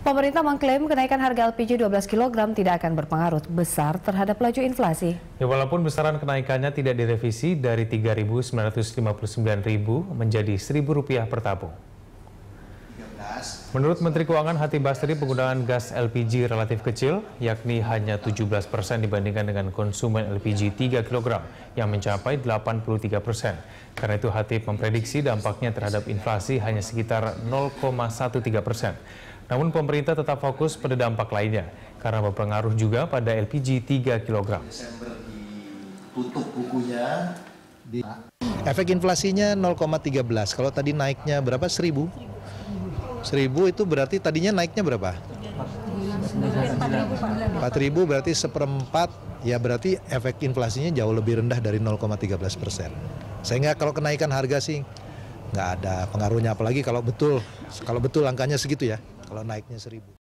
Pemerintah mengklaim kenaikan harga LPG 12 kg tidak akan berpengaruh besar terhadap laju inflasi. Ya, walaupun besaran kenaikannya tidak direvisi dari Rp3.959.000 menjadi Rp1.000 per tabung. Menurut Menteri Keuangan Hati Basri, penggunaan gas LPG relatif kecil, yakni hanya 17 persen dibandingkan dengan konsumen LPG 3 kg yang mencapai 83 persen. Karena itu Hati memprediksi dampaknya terhadap inflasi hanya sekitar 0,13 persen. Namun pemerintah tetap fokus pada dampak lainnya karena berpengaruh juga pada LPG 3 kg. bukunya. Di... Efek inflasinya 0,13. Kalau tadi naiknya berapa? 1000. 1000 itu berarti tadinya naiknya berapa? 4000 berarti seperempat ya berarti efek inflasinya jauh lebih rendah dari 0,13 persen. Sehingga kalau kenaikan harga sih nggak ada pengaruhnya apalagi kalau betul kalau betul angkanya segitu ya kalau naiknya seribu